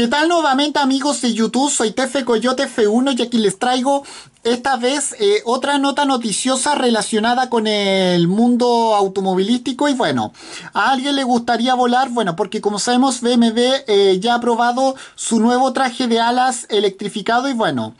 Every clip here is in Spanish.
¿Qué tal nuevamente amigos de YouTube? Soy TF Coyote F1 y aquí les traigo esta vez eh, otra nota noticiosa relacionada con el mundo automovilístico y bueno, a alguien le gustaría volar, bueno, porque como sabemos BMW eh, ya ha probado su nuevo traje de alas electrificado y bueno,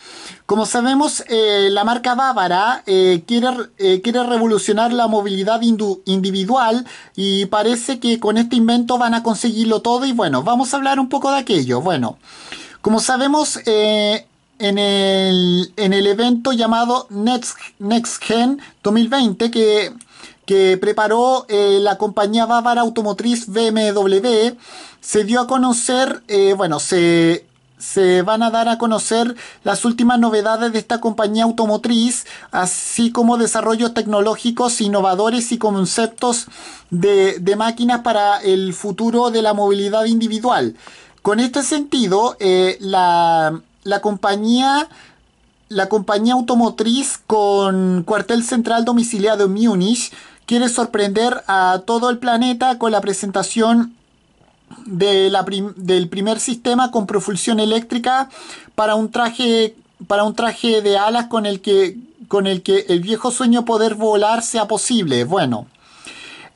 como sabemos eh, la marca bávara quiere, quiere revolucionar la movilidad individual y parece que con este invento van a conseguirlo todo y bueno, vamos a hablar un poco de aquello, bueno. Como sabemos, en el, evento llamado Next, Next Gen 2020 que, preparó eh, la compañía bávara automotriz BMW, se dio a conocer, eh, bueno, se, van a dar a conocer las últimas novedades de esta compañía automotriz, así como desarrollos tecnológicos innovadores y conceptos de, máquinas para el futuro de la movilidad individual. Con este sentido, eh, la, la compañía la compañía automotriz con cuartel central domiciliado en Múnich quiere sorprender a todo el planeta con la presentación del primer sistema con propulsión eléctrica para un traje para un traje de alas con el que con el que el viejo sueño poder volar sea posible. Bueno,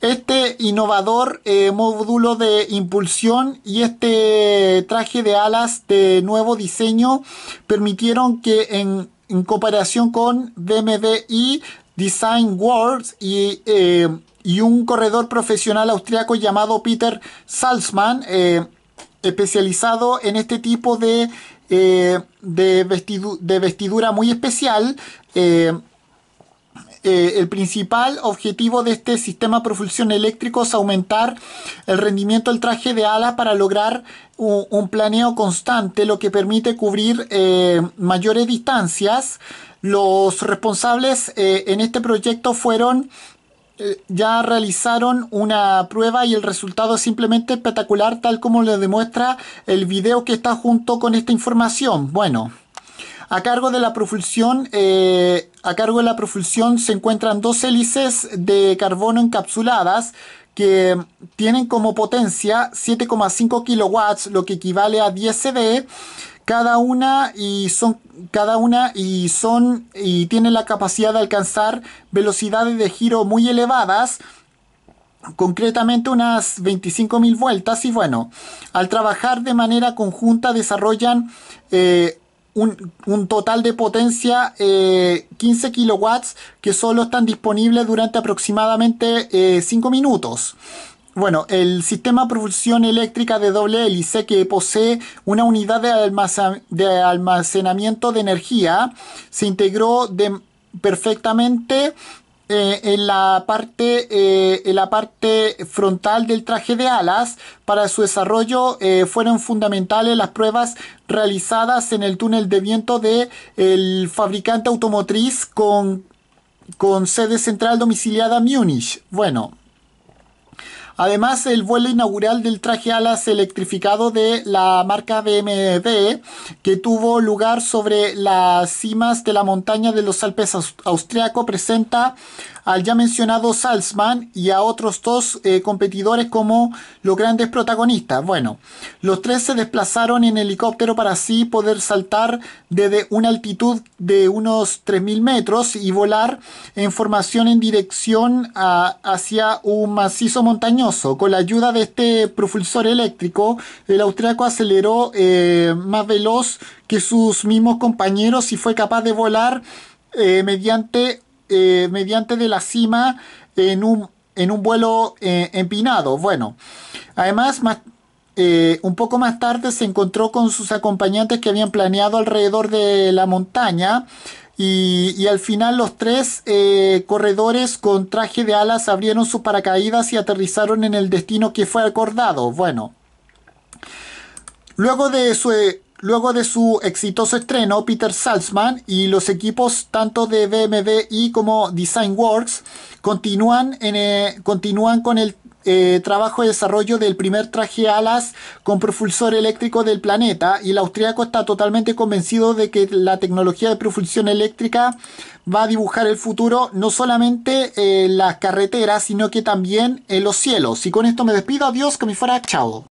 este innovador eh, módulo de impulsión y este traje de alas de nuevo diseño permitieron que en, comparación cooperación con y Design eh, World y, un corredor profesional austriaco llamado Peter Salzmann, eh, especializado en este tipo de, de vestidura muy especial, eh, el principal objetivo de este sistema de propulsión eléctrico es aumentar el rendimiento del traje de alas para lograr un, planeo constante, lo que permite cubrir eh, mayores distancias. Los responsables eh, en este proyecto fueron ya realizaron una prueba y el resultado es simplemente espectacular tal como lo demuestra el video que está junto con esta información. Bueno. A cargo de la propulsión, eh, a cargo de la propulsión se encuentran dos hélices de carbono encapsuladas que tienen como potencia 7,5 kilowatts, lo que equivale a 10 cd cada una y son cada una y son y tienen la capacidad de alcanzar velocidades de giro muy elevadas concretamente unas 25.000 vueltas y bueno, al trabajar de manera conjunta desarrollan eh, un, total de potencia 15 eh, kilowatts que solo están disponibles durante aproximadamente 5 eh, minutos. Bueno, el sistema de propulsión eléctrica de doble hélice que posee una unidad de, almacenamiento de energía se integró perfectamente eh, en, la parte, eh, en la parte frontal del traje de alas. Para su desarrollo eh, fueron fundamentales las pruebas realizadas en el túnel de viento del el fabricante automotriz con, con sede central domiciliada Múnich. Bueno. Además, el vuelo inaugural del traje alas electrificado de la marca BMW, que tuvo lugar sobre las cimas de la montaña de los Alpes austriaco, presenta al ya mencionado Salzman y a otros dos eh, competidores como los grandes protagonistas. Bueno, los tres se desplazaron en helicóptero para así poder saltar desde una altitud de unos 3.000 metros y volar en formación en dirección hacia un macizo montañoso. Con la ayuda de este propulsor eléctrico, el austriaco aceleró eh, más veloz que sus mismos compañeros y fue capaz de volar eh, mediante eh, mediante de la cima en un, en un vuelo eh, empinado. Bueno, además, más, eh, un poco más tarde se encontró con sus acompañantes que habían planeado alrededor de la montaña. Y, y al final los tres corredores con traje de alas abrieron sus paracaídas y aterrizaron en el destino que fue acordado. Bueno, luego de su Luego de su exitoso estreno, Peter Salzman y los equipos tanto de BMW y como Design Works continúan, eh, con el eh, trabajo de desarrollo del primer traje alas con propulsor eléctrico del planeta y el austriaco está totalmente convencido de que la tecnología de propulsión eléctrica va a dibujar el futuro no solamente en eh, las carreteras sino que también en los cielos y con esto me despido adiós que me fuera chao